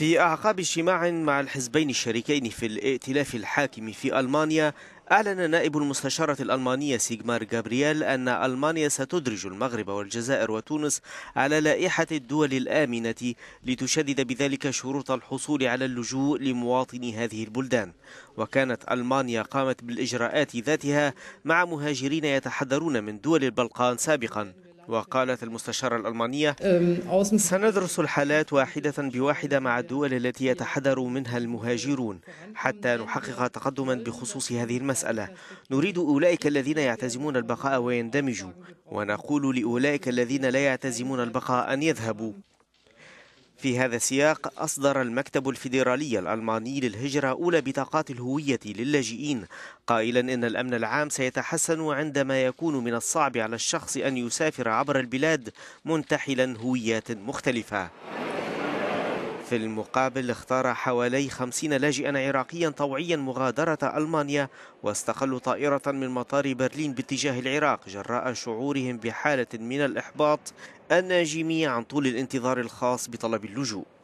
في أعقاب اجتماع مع الحزبين الشريكين في الائتلاف الحاكم في ألمانيا أعلن نائب المستشارة الألمانية سيغمار جابرييل أن ألمانيا ستدرج المغرب والجزائر وتونس على لائحة الدول الآمنة لتشدد بذلك شروط الحصول على اللجوء لمواطني هذه البلدان وكانت ألمانيا قامت بالإجراءات ذاتها مع مهاجرين يتحدرون من دول البلقان سابقاً وقالت المستشارة الألمانية سندرس الحالات واحدة بواحدة مع الدول التي يتحدر منها المهاجرون حتى نحقق تقدما بخصوص هذه المسألة نريد أولئك الذين يعتزمون البقاء ويندمجوا ونقول لأولئك الذين لا يعتزمون البقاء أن يذهبوا في هذا السياق أصدر المكتب الفيدرالي الألماني للهجرة أولى بطاقات الهوية للاجئين قائلا إن الأمن العام سيتحسن عندما يكون من الصعب على الشخص أن يسافر عبر البلاد منتحلا هويات مختلفة في المقابل اختار حوالي 50 لاجئا عراقيا طوعيا مغادرة ألمانيا واستقلوا طائرة من مطار برلين باتجاه العراق جراء شعورهم بحالة من الإحباط الناجم عن طول الانتظار الخاص بطلب اللجوء